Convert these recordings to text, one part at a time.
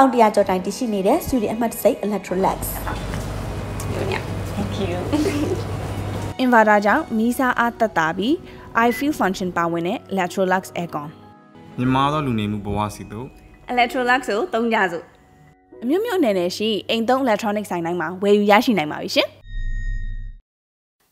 ပေါင်း100ကျော်တိုင်တရှိနေတဲ့ Sweden အမှတ်တစိတ် Electrolux Thank you Inverter ကြောင့်မီးစားအားတက်တာပြီး iFeel function ပါဝင်တဲ့ Electrolux aircon မြန်မာသောလူနေမှုဘဝစီတို့ Electrolux ကိုသုံးကြစို့အမျိုးမျိုးအနေနဲ့ရှိအိမ်သုံး electronic ဆိုင်တိုင်းမှာဝယ်ယူရရှိနိုင်ပါပြီရှင်။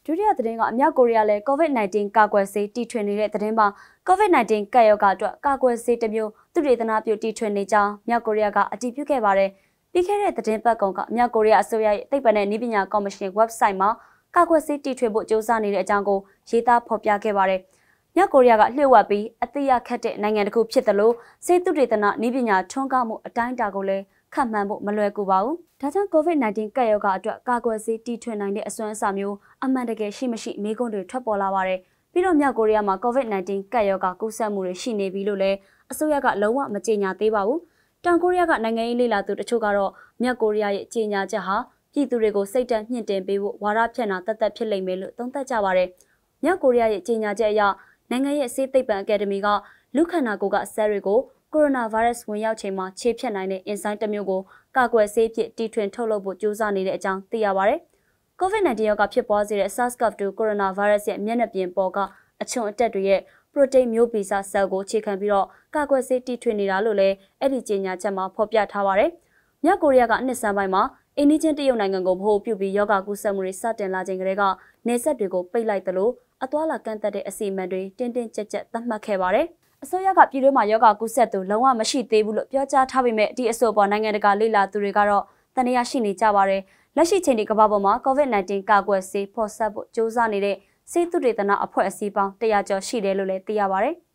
ဒုတိယသတင်းကအမြောက်ကိုရီးယားလည်း COVID-19 ကာကွယ်ဆေးတီထွင်နေတဲ့သတင်းမှာ COVID-19 ကပ်ရောဂါအတွက်ကာကွယ်ဆေးတစ်မျိုးသူတေသနာပြုတီထွင်နေကြောင်းမြောက်ကိုရီးယားကအတည်ပြုခဲ့ပါတယ်။ပြီးခဲ့တဲ့သတင်းပတ်ကောင်ကမြောက်ကိုရီးယားအစိုးရရဲ့သိပ္ပံနဲ့နည်းပညာကော်မရှင် website မှာကာကွယ်ဆေးတီထွင်ဖို့စ조사နေတဲ့အကြောင်းကိုရေးသားဖော်ပြခဲ့ပါတယ်။မြောက်ကိုရီးယားကလှည့်ဝက်ပြီးအသိရခက်တဲ့နိုင်ငံတစ်ခုဖြစ်သလိုဆေးသူတေသနာနည်းပညာထွန်းကားမှုအတိုင်းအတာကိုလည်းခံမှန်းဖို့မလွယ်ကူပါဘူး။ဒါကြောင့် COVID-19 ကပ်ရောဂါအတွက်ကာကွယ်ဆေးတီထွင်နိုင်တဲ့အစွမ်းအစာမျိုးအမှန်တကယ်ရှိမရှိမေးခွန်းတွေထွက်ပေါ်လာပါတယ်။ပြီးတော့မြောက်ကိုရီးယားမှာ COVID-19 ကပ်ရောဂါကူးစက်မှုတွေရှိနေပြီလို့လည်းအစိုးရကလုံးဝမကြေညာသေးပါဘူး။တောင်ကိုရီးယားကနိုင်ငံရေးလေလာသူတချို့ကတော့မြောက်ကိုရီးယားရဲ့ကြေညာချက်ဟာပြည်သူတွေကိုစိတ်ဓာတ်မြင့်တင်ပေးဖို့ဝါဒဖြန့်တာတသက်ဖြစ်လိမ့်မယ်လို့သုံးသပ်ကြပါတယ်။မြောက်ကိုရီးယားရဲ့ကြေညာချက်အရနိုင်ငံရဲ့ဆေးသိပ္ပံအကယ်ဒမီကလူခန္ဓာကိုယ်ကဆဲတွေကိုကိုရိုနာဗိုင်းရပ်စ်ဝင်ရောက်ချိန်မှာခြေဖြတ်နိုင်တဲ့အင်ဆိုင်တစ်မျိုးကိုကာကွယ်ဆေးဖြင့်တီထွင်ထုတ်လုပ်ဖို့ကြိုးစားနေတဲ့အကြောင်းသိရပါတယ်။ COVID-19 ရောဂါဖြစ်ပွားစေတဲ့ SARS-CoV-2 ကိုရိုနာဗိုင်းရပ်စ်ရဲ့မျက်နှာပြင်ပေါ်ကအချွန်အတက်တွေရဲ့ protein မျိုးဗီဇဆဲလ်ကိုခြေခံပြီးတော့ကာကွယ်ဆေးတီထွင်နေတာလို့လည်းအဲ့ဒီကြေညာချက်မှာဖော်ပြထားပါတယ်။မြောက်ကိုရီးယားကအနှစ်ဆန်းပိုင်းမှာအင်းဒီချင်းတရုတ်နိုင်ငံကိုဗဟိုပြုပြီးယောဂကူးစက်မှုတွေစတင်လာချိန်ကတည်းကနေဆက်တွေကိုပိတ်လိုက်သလိုအသွာလာကန့်သက်တဲ့အစီအမံတွေတင်းတင်းကြပ်ကြပ်သတ်မှတ်ခဲ့ပါတယ်။အစိုးရကပြည်တွင်းမှာယောဂကုဆက်သူလုံးဝမရှိသေးဘူးလို့ပြောကြားထားပေမဲ့ဒီအဆိုပေါ်နိုင်ငံတကာလေ့လာသူတွေကတော့တနည်းရှိနေကြပါတယ်။လက်ရှိချိန်ဒီကမ္ဘာပေါ်မှာ COVID-19 ကာကွယ်ဆေးဖော်ဆက်ဖို့စ조사နေတဲ့စေတုဒေသနာအဖွဲ့အစည်းပေါင်း100ကျော်ရှိတယ်လို့လည်းသိရပါတယ်။